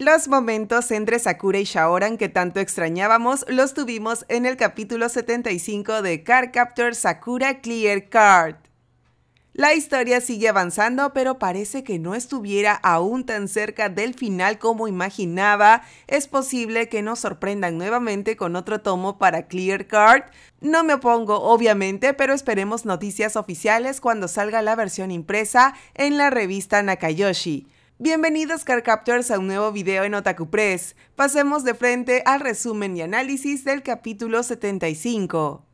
Los momentos entre Sakura y Shaoran que tanto extrañábamos los tuvimos en el capítulo 75 de Car Captor Sakura Clear Card. La historia sigue avanzando, pero parece que no estuviera aún tan cerca del final como imaginaba. Es posible que nos sorprendan nuevamente con otro tomo para Clear Card. No me opongo, obviamente, pero esperemos noticias oficiales cuando salga la versión impresa en la revista Nakayoshi. Bienvenidos Carcaptors a un nuevo video en Otaku Press. Pasemos de frente al resumen y análisis del capítulo 75.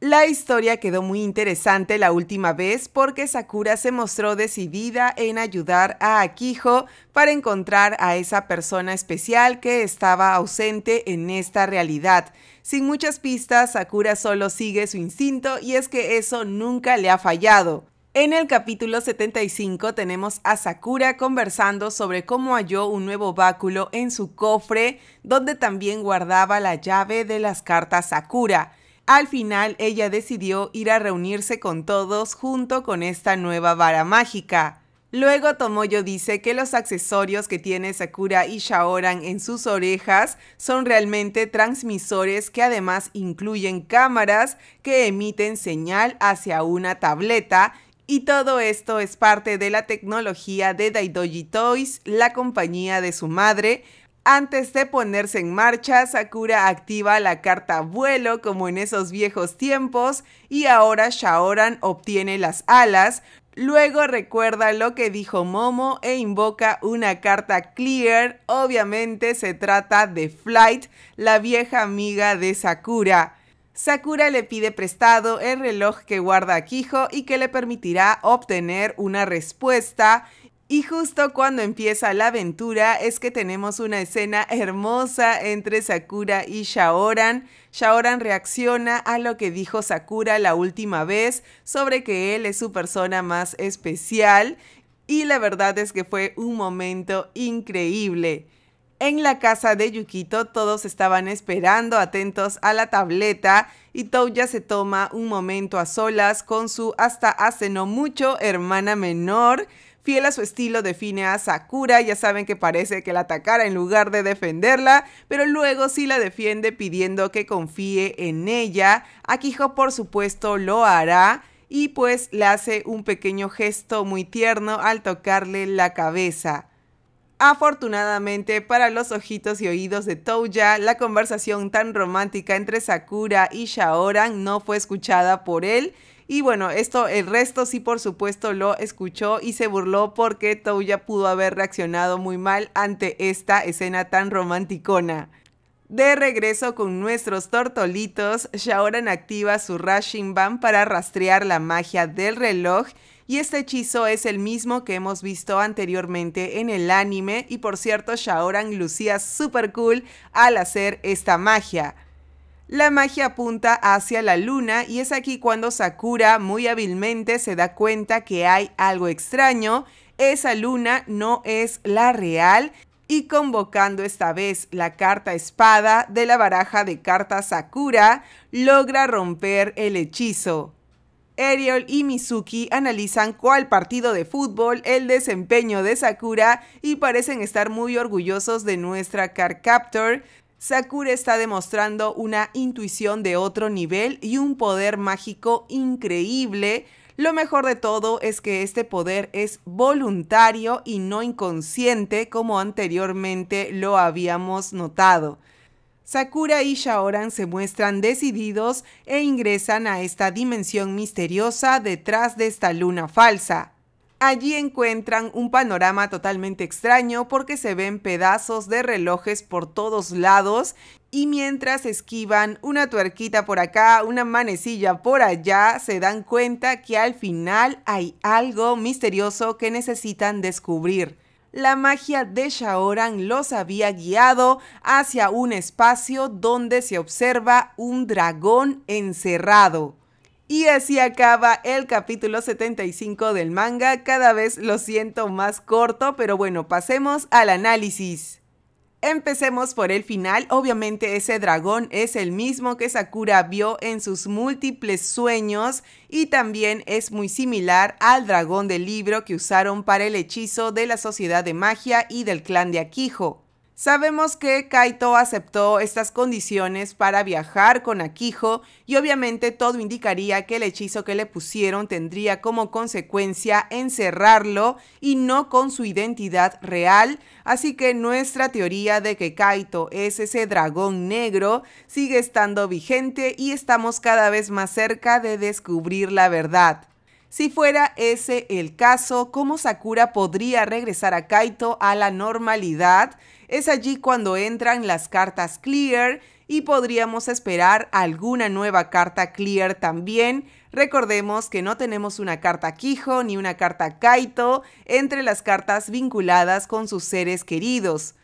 La historia quedó muy interesante la última vez porque Sakura se mostró decidida en ayudar a Akiho para encontrar a esa persona especial que estaba ausente en esta realidad. Sin muchas pistas, Sakura solo sigue su instinto y es que eso nunca le ha fallado. En el capítulo 75 tenemos a Sakura conversando sobre cómo halló un nuevo báculo en su cofre, donde también guardaba la llave de las cartas Sakura. Al final ella decidió ir a reunirse con todos junto con esta nueva vara mágica. Luego Tomoyo dice que los accesorios que tiene Sakura y Shaoran en sus orejas son realmente transmisores que además incluyen cámaras que emiten señal hacia una tableta y todo esto es parte de la tecnología de Daidoji Toys, la compañía de su madre. Antes de ponerse en marcha, Sakura activa la carta vuelo como en esos viejos tiempos y ahora Shaoran obtiene las alas. Luego recuerda lo que dijo Momo e invoca una carta clear. Obviamente se trata de Flight, la vieja amiga de Sakura. Sakura le pide prestado el reloj que guarda Kijo y que le permitirá obtener una respuesta y justo cuando empieza la aventura es que tenemos una escena hermosa entre Sakura y Shaoran. Shaoran reacciona a lo que dijo Sakura la última vez sobre que él es su persona más especial y la verdad es que fue un momento increíble. En la casa de Yukito todos estaban esperando atentos a la tableta y Touya se toma un momento a solas con su hasta hace no mucho hermana menor. Fiel a su estilo define a Sakura, ya saben que parece que la atacara en lugar de defenderla, pero luego sí la defiende pidiendo que confíe en ella. Akijo por supuesto lo hará y pues le hace un pequeño gesto muy tierno al tocarle la cabeza. Afortunadamente para los ojitos y oídos de Touya, la conversación tan romántica entre Sakura y Shaoran no fue escuchada por él. Y bueno, esto el resto sí por supuesto lo escuchó y se burló porque Touya pudo haber reaccionado muy mal ante esta escena tan románticona. De regreso con nuestros tortolitos, Shaoran activa su Band para rastrear la magia del reloj y este hechizo es el mismo que hemos visto anteriormente en el anime y por cierto Shaoran lucía super cool al hacer esta magia. La magia apunta hacia la luna y es aquí cuando Sakura muy hábilmente se da cuenta que hay algo extraño, esa luna no es la real y convocando esta vez la carta espada de la baraja de cartas Sakura, logra romper el hechizo. Ariel y Mizuki analizan cuál partido de fútbol, el desempeño de Sakura y parecen estar muy orgullosos de nuestra Captor. Sakura está demostrando una intuición de otro nivel y un poder mágico increíble. Lo mejor de todo es que este poder es voluntario y no inconsciente como anteriormente lo habíamos notado. Sakura y Shaoran se muestran decididos e ingresan a esta dimensión misteriosa detrás de esta luna falsa. Allí encuentran un panorama totalmente extraño porque se ven pedazos de relojes por todos lados y mientras esquivan una tuerquita por acá, una manecilla por allá, se dan cuenta que al final hay algo misterioso que necesitan descubrir la magia de Shaoran los había guiado hacia un espacio donde se observa un dragón encerrado. Y así acaba el capítulo 75 del manga, cada vez lo siento más corto, pero bueno, pasemos al análisis. Empecemos por el final. Obviamente ese dragón es el mismo que Sakura vio en sus múltiples sueños y también es muy similar al dragón del libro que usaron para el hechizo de la Sociedad de Magia y del clan de Akijo. Sabemos que Kaito aceptó estas condiciones para viajar con Akijo y obviamente todo indicaría que el hechizo que le pusieron tendría como consecuencia encerrarlo y no con su identidad real, así que nuestra teoría de que Kaito es ese dragón negro sigue estando vigente y estamos cada vez más cerca de descubrir la verdad. Si fuera ese el caso, ¿cómo Sakura podría regresar a Kaito a la normalidad? Es allí cuando entran las cartas clear y podríamos esperar alguna nueva carta clear también. Recordemos que no tenemos una carta Quijo ni una carta Kaito entre las cartas vinculadas con sus seres queridos.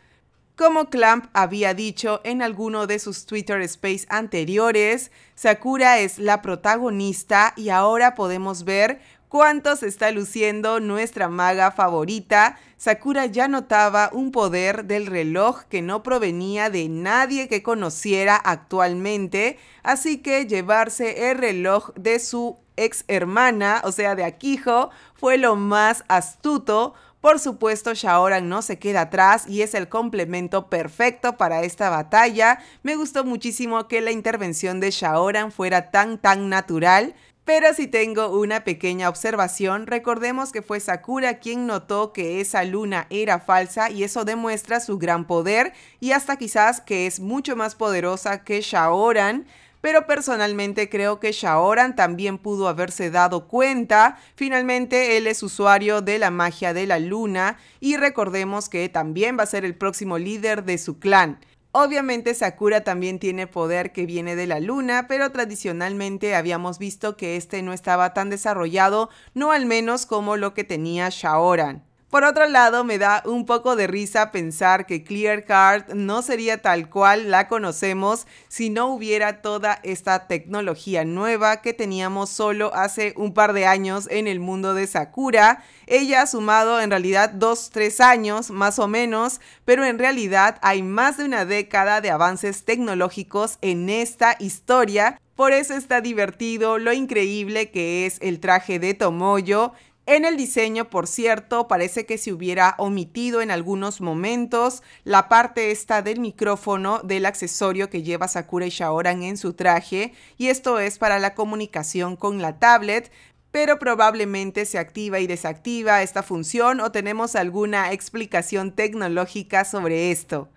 Como Clamp había dicho en alguno de sus Twitter Space anteriores, Sakura es la protagonista y ahora podemos ver cuánto se está luciendo nuestra maga favorita, Sakura ya notaba un poder del reloj que no provenía de nadie que conociera actualmente, así que llevarse el reloj de su ex hermana, o sea, de Akijo, fue lo más astuto. Por supuesto, Shaoran no se queda atrás y es el complemento perfecto para esta batalla. Me gustó muchísimo que la intervención de Shaoran fuera tan tan natural. Pero si tengo una pequeña observación, recordemos que fue Sakura quien notó que esa luna era falsa y eso demuestra su gran poder y hasta quizás que es mucho más poderosa que Shaoran, pero personalmente creo que Shaoran también pudo haberse dado cuenta. Finalmente, él es usuario de la magia de la luna y recordemos que también va a ser el próximo líder de su clan. Obviamente Sakura también tiene poder que viene de la luna, pero tradicionalmente habíamos visto que este no estaba tan desarrollado, no al menos como lo que tenía Shaoran. Por otro lado, me da un poco de risa pensar que Clear Card no sería tal cual la conocemos si no hubiera toda esta tecnología nueva que teníamos solo hace un par de años en el mundo de Sakura. Ella ha sumado en realidad dos, tres años más o menos, pero en realidad hay más de una década de avances tecnológicos en esta historia por eso está divertido lo increíble que es el traje de Tomoyo, en el diseño, por cierto, parece que se hubiera omitido en algunos momentos la parte esta del micrófono del accesorio que lleva Sakura y Shaoran en su traje, y esto es para la comunicación con la tablet, pero probablemente se activa y desactiva esta función o tenemos alguna explicación tecnológica sobre esto.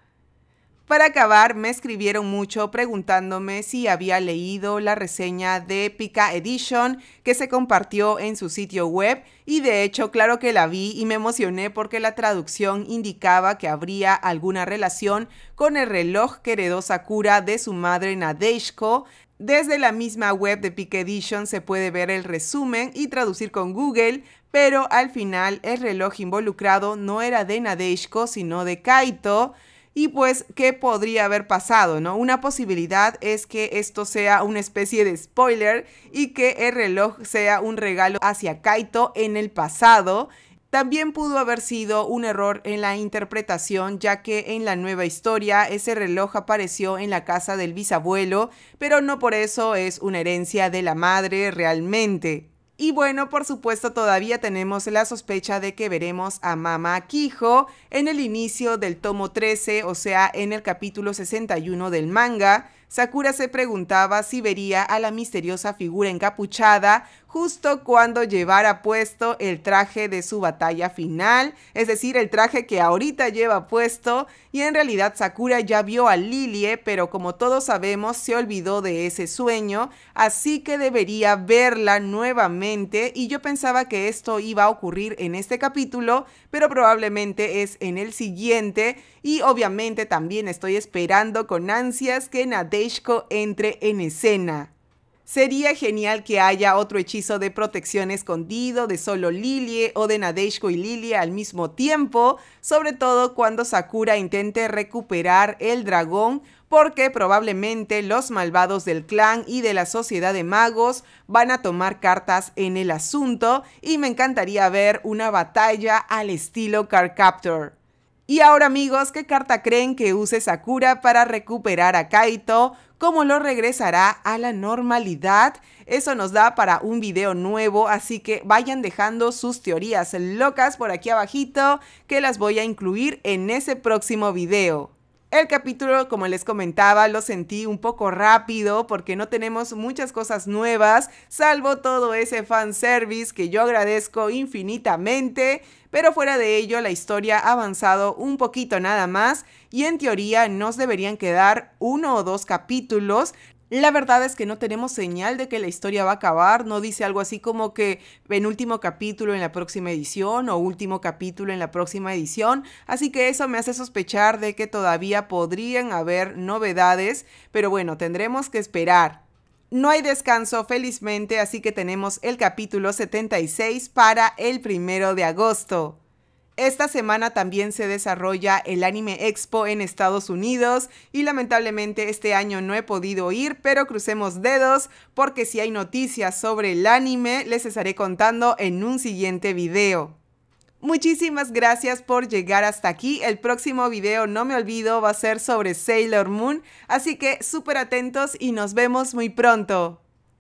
Para acabar, me escribieron mucho preguntándome si había leído la reseña de Pika Edition que se compartió en su sitio web y de hecho claro que la vi y me emocioné porque la traducción indicaba que habría alguna relación con el reloj que cura Sakura de su madre Nadeshko. Desde la misma web de Pika Edition se puede ver el resumen y traducir con Google, pero al final el reloj involucrado no era de Nadeshko sino de Kaito. Y pues, ¿qué podría haber pasado? ¿no? Una posibilidad es que esto sea una especie de spoiler y que el reloj sea un regalo hacia Kaito en el pasado. También pudo haber sido un error en la interpretación, ya que en la nueva historia ese reloj apareció en la casa del bisabuelo, pero no por eso es una herencia de la madre realmente. Y bueno, por supuesto, todavía tenemos la sospecha de que veremos a Mama Kijo en el inicio del tomo 13, o sea, en el capítulo 61 del manga. Sakura se preguntaba si vería a la misteriosa figura encapuchada justo cuando llevara puesto el traje de su batalla final, es decir, el traje que ahorita lleva puesto, y en realidad Sakura ya vio a Lilie, pero como todos sabemos se olvidó de ese sueño, así que debería verla nuevamente y yo pensaba que esto iba a ocurrir en este capítulo, pero probablemente es en el siguiente y obviamente también estoy esperando con ansias que Nadeshko entre en escena. Sería genial que haya otro hechizo de protección escondido de solo Lilie o de Nadeshiko y Lilie al mismo tiempo, sobre todo cuando Sakura intente recuperar el dragón, porque probablemente los malvados del clan y de la sociedad de magos van a tomar cartas en el asunto y me encantaría ver una batalla al estilo Captor. Y ahora amigos, ¿qué carta creen que use Sakura para recuperar a Kaito? ¿Cómo lo regresará a la normalidad? Eso nos da para un video nuevo, así que vayan dejando sus teorías locas por aquí abajito, que las voy a incluir en ese próximo video. El capítulo, como les comentaba, lo sentí un poco rápido porque no tenemos muchas cosas nuevas, salvo todo ese fanservice que yo agradezco infinitamente, pero fuera de ello la historia ha avanzado un poquito nada más y en teoría nos deberían quedar uno o dos capítulos, la verdad es que no tenemos señal de que la historia va a acabar, no dice algo así como que en último capítulo en la próxima edición o último capítulo en la próxima edición, así que eso me hace sospechar de que todavía podrían haber novedades, pero bueno, tendremos que esperar. No hay descanso, felizmente, así que tenemos el capítulo 76 para el primero de agosto. Esta semana también se desarrolla el Anime Expo en Estados Unidos y lamentablemente este año no he podido ir, pero crucemos dedos porque si hay noticias sobre el anime les estaré contando en un siguiente video. Muchísimas gracias por llegar hasta aquí. El próximo video, no me olvido, va a ser sobre Sailor Moon, así que súper atentos y nos vemos muy pronto.